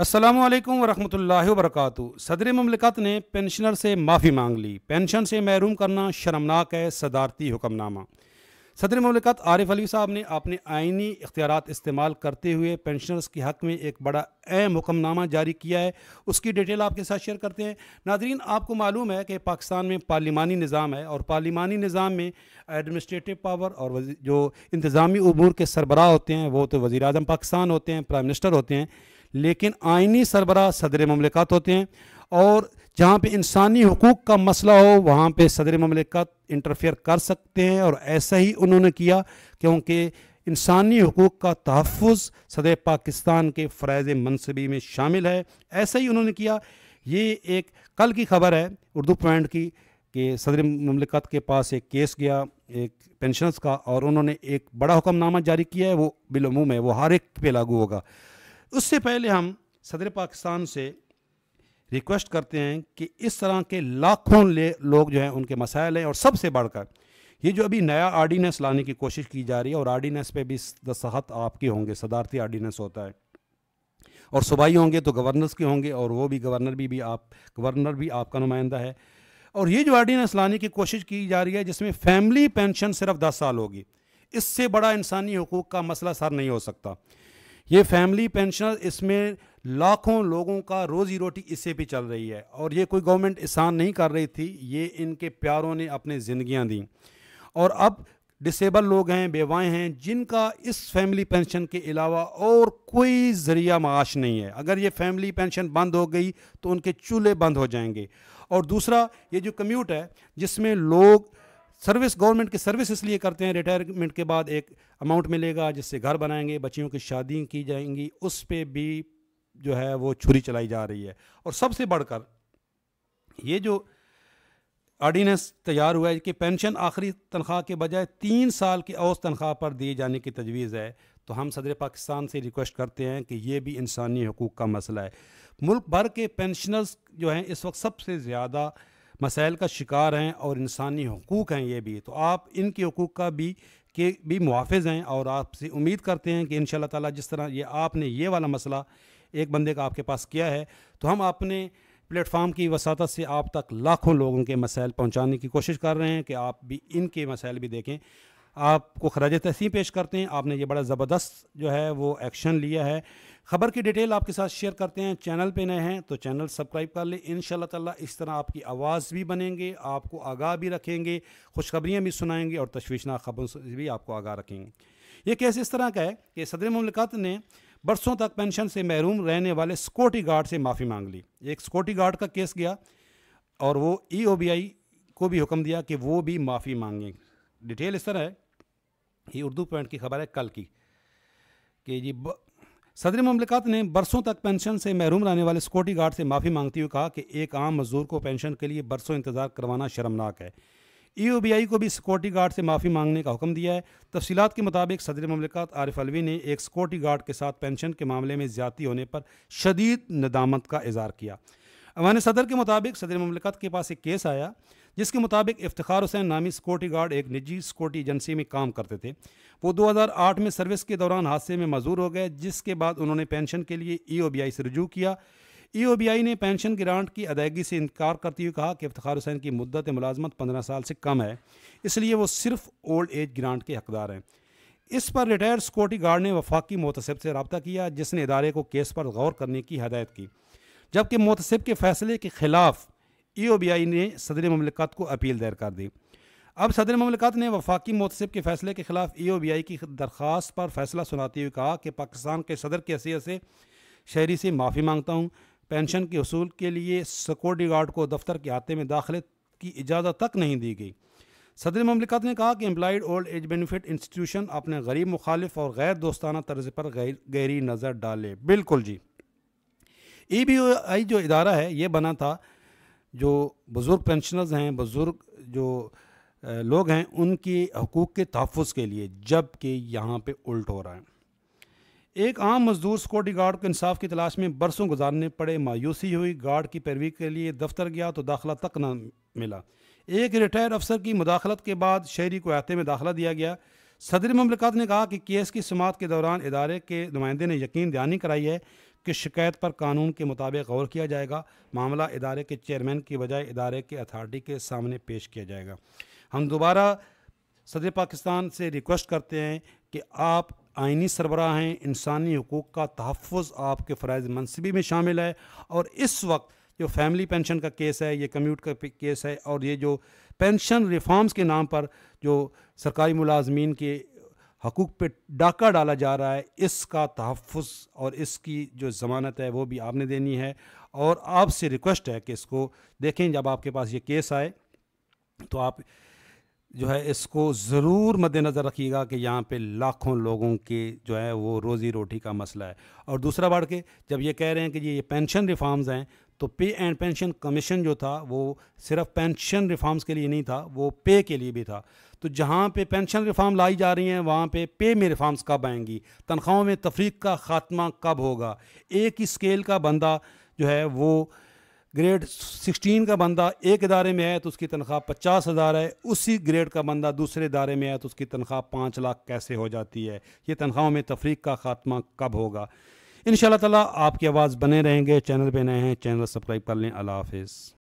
असलम वरहमल वरक सदर ममलिकत ने पेंशनर से माफ़ी मांग ली पेंशन से महरूम करना शर्मनाक है सदारती हुक्मनामा सदर ममलिकत आरिफ अली साहब ने अपने आइनी इख्तियार इस्तेमाल करते हुए पेंशनर्स के हक़ में एक बड़ा अहम हुक्मनामा जारी किया है उसकी डिटेल आपके साथ शेयर करते हैं नादरीन आपको मालूम है कि पाकिस्तान में पार्लिमानी निज़ाम है और पार्लिमानी निज़ाम में एडमिनिस्ट्रेटिव पावर और जो इंतज़ामी अमूर के सरबराह होते हैं वो तो वज़ी अजम पाकिस्तान होते हैं प्राइम मिनिस्टर होते हैं लेकिन आइनी सरबरा सदर ममलिकत होते हैं और जहाँ पे इंसानी हकूक़ का मसला हो वहाँ पे सदर ममलिकत इंटरफेयर कर सकते हैं और ऐसा ही उन्होंने किया क्योंकि इंसानी हकूक़ का तहफ़ सदर पाकिस्तान के फ़रज़ मनसबी में शामिल है ऐसा ही उन्होंने किया ये एक कल की खबर है उर्दू पॉइंट की कि सदर ममलिकत के पास एक केस गया एक पेंशनर्स का और उन्होंने एक बड़ा हुक्मनामा जारी किया है वो बिलमूम है वो हर एक पे लागू होगा उससे पहले हम सदर पाकिस्तान से रिक्वेस्ट करते हैं कि इस तरह के लाखों लोग जो हैं उनके मसाइल हैं और सबसे बढ़कर ये जो अभी नया आर्डीनेंस लाने की कोशिश की जा रही है और आर्डीनेंस पे भी दस्तखत आपके होंगे सदारती आर्डीनेंस होता है और सुबाई होंगे तो गवर्नर्स के होंगे और वो भी गवर्नर भी, भी आप गवर्नर भी आपका नुमाइंदा है और ये जो आर्डीनेंस लाने की कोशिश की जा रही है जिसमें फैमिली पेंशन सिर्फ दस साल होगी इससे बड़ा इंसानी हकूक़ का मसला सर नहीं हो सकता ये फैमिली पेंशनर इसमें लाखों लोगों का रोजी रोटी इससे भी चल रही है और ये कोई गवर्नमेंट एहसान नहीं कर रही थी ये इनके प्यारों ने अपने ज़िंदियाँ दी और अब डिसेबल लोग हैं बेवाएँ हैं जिनका इस फैमिली पेंशन के अलावा और कोई ज़रिया माश नहीं है अगर ये फैमिली पेंशन बंद हो गई तो उनके चूल्हे बंद हो जाएंगे और दूसरा ये जो कम्यूट है जिसमें लोग सर्विस गवर्नमेंट की सर्विस इसलिए करते हैं रिटायरमेंट के बाद एक अमाउंट मिलेगा जिससे घर बनाएंगे बच्चियों की शादी की जाएंगी उस पर भी जो है वो छुरी चलाई जा रही है और सबसे बढ़कर ये जो ऑर्डीनेंस तैयार हुआ है कि पेंशन आखिरी तनख्वाह के बजाय तीन साल की औस तनख्वाह पर दिए जाने की तजवीज़ है तो हम सदर पाकिस्तान से रिक्वेस्ट करते हैं कि ये भी इंसानी हकूक़ का मसला है मुल्क भर के पेंशनर्स जो हैं इस वक्त सबसे ज़्यादा मसाइल का शिकार हैं और इंसानी हकूक़ हैं ये भी तो आप इनके हकूक़ का भी के भी मुहाफ़ हैं और आपसे उम्मीद करते हैं कि इन ताला जिस तरह ये आपने ये वाला मसला एक बंदे का आपके पास किया है तो हम अपने प्लेटफार्म की वसात से आप तक लाखों लोगों के मसाइल पहुँचाने की कोशिश कर रहे हैं कि आप भी इनके मसाइल भी देखें आपको खराज तहसीम पेश करते हैं आपने ये बड़ा ज़बरदस्त जो है वो एक्शन लिया है ख़बर की डिटेल आपके साथ शेयर करते हैं चैनल पे नए हैं तो चैनल सब्सक्राइब कर लें इन ताला इस तरह आपकी आवाज़ भी बनेंगे आपको आगाह भी रखेंगे खुशखबरियाँ भी सुनाएंगे और तशवीशनाक खबरों से भी आपको आगाह रखेंगे ये केस इस तरह का है कि सदर ममलिकत ने बरसों तक पेंशन से महरूम रहने वाले सिक्योरिटी गार्ड से माफ़ी मांग ली एक सिक्योरिटी गार्ड का केस गया और वो ई e को भी हुक्म दिया कि वो भी माफ़ी मांगें डिटेल इस तरह है ये उर्दू पॉइंट की खबर है कल की कि जी ब... सदर ममलिकात ने बरसों तक पेंशन से महरूम रहने वाले सिक्योरिटी गार्ड से माफ़ी मांगते हुए कहा कि एक आम मजदूर को पेंशन के लिए बरसों इंतज़ार करवाना शर्मनाक है ई e को भी सिक्योरिटी गार्ड से माफ़ी मांगने का हुक्म दिया है तफसीत के मुताबिक सदर ममलिकात आरिफ अलवी ने एक सिक्योरिटी गार्ड के साथ पेंशन के मामले में ज्यादा होने पर शदीद नदामत का इजहार किया अवान सदर के मुताबिक सदर ममलिकत के पास एक केस आया जिसके मुताबिक इफ्तार हुसैन नामी सिक्योरिटी गार्ड एक निजी सिक्योरिटी एजेंसी में काम करते थे वो 2008 में सर्विस के दौरान हादसे में मजूर हो गए जिसके बाद उन्होंने पेंशन के लिए ई e से रजू किया ई e ने पेंशन ग्रांट की अदायगी से इनकार करते हुए कहा कि इफ्तार हुसैन की मुद्दत मुलाजमत पंद्रह साल से कम है इसलिए वो सिर्फ ओल्ड एज ग्रांट के हकदार हैं इस पर रिटायर्ड सिक्योरिटी गार्ड ने वफाकी मोतसब से रबता किया जिसने इदारे को केस पर गौर करने की हदायत की जबकि मोतसब के फैसले के ख़िलाफ़ ई e ओ बी आई ने सदर ममलिकात को अपील दायर कर दी अब सदर ममलिकात ने वफाकी मुतसब के फैसले के ख़िलाफ़ ई e ओ बी आई की दरख्वास्त पर फैसला सुनाते हुए कहा कि पाकिस्तान के सदर की हैसियत से शहरी से माफ़ी मांगता हूँ पेंशन के असूल के लिए सिक्योरिटी गार्ड को दफ्तर के हाथे में दाखिले की इजाज़त तक नहीं दी गई सदर ममलिकात ने कहा कि employed old age benefit institution अपने गरीब मुखालिफ और गैर दोस्ताना तर्ज पर गहरी नज़र डाले बिल्कुल जी ए बी आई जो इदारा है ये बना था जो बुज़ुर्ग पेंशनर्स हैं बुज़ुर्ग जो लोग हैं उनके हकूक़ के तहफ़ के लिए जबकि यहाँ पे उल्ट हो रहा है एक आम मजदूर सिक्योरिटी गार्ड को इंसाफ की तलाश में बरसों गुजारने पड़े मायूसी हुई गार्ड की पैरवी के लिए दफ्तर गया तो दाखिला तक न मिला एक रिटायर्ड अफसर की मुदाखलत के बाद शहरी को अहाते में दाखिला दिया गया सदर ममलिकात ने कहा कि केस की समात के दौरान इदारे के नुमाइंदे ने यकीन दहानी कराई है कि शिकायत पर कानून के मुताबिक गौर किया जाएगा मामला इदारे के चेयरमैन की बजाय इदारे के अथॉरिटी के सामने पेश किया जाएगा हम दोबारा सदर पाकिस्तान से रिक्वेस्ट करते हैं कि आप आइनी सरबराह हैं इंसानी हकूक़ का तहफ़ आपके फ़रज़ मनसबी में शामिल है और इस वक्त जो फैमिली पेंशन का केस है ये कम्यूट का केस है और ये जो पेंशन रिफॉर्म्स के नाम पर जो सरकारी मुलाजमीन के हकूक़ पे डाका डाला जा रहा है इसका तहफ़ और इसकी जो ज़मानत है वो भी आपने देनी है और आपसे रिक्वेस्ट है कि इसको देखें जब आपके पास ये केस आए तो आप जो है इसको ज़रूर मद्देनज़र रखिएगा कि यहाँ पे लाखों लोगों के जो है वो रोज़ी रोटी का मसला है और दूसरा बढ़ के जब ये कह रहे हैं कि ये पेंशन रिफॉर्म्स हैं तो पे एंड पेंशन कमीशन जो था वो सिर्फ पेंशन रिफॉर्म्स के लिए नहीं था वो पे के लिए भी था तो जहाँ पे पेंशन रिफॉर्म लाई जा रही हैं वहाँ पे पे में रिफॉर्म्स कब आएंगी तनख्वाहों में तफरीक का ख़ात्मा कब होगा एक ही स्केल का बंदा जो है वो ग्रेड सिक्सटीन का बंदा एक इदारे में है तो उसकी तनख्वाह पचास हज़ार है उसी ग्रेड का बंदा दूसरे इदारे में है तो उसकी तनख्वाह पाँच लाख कैसे हो जाती है ये तनख्वाहों में तफरीक का खात्मा कब होगा इन ताला आपकी आवाज़ बने रहेंगे चैनल पे नए हैं चैनल सब्सक्राइब कर लें अल्लाह हाफिज़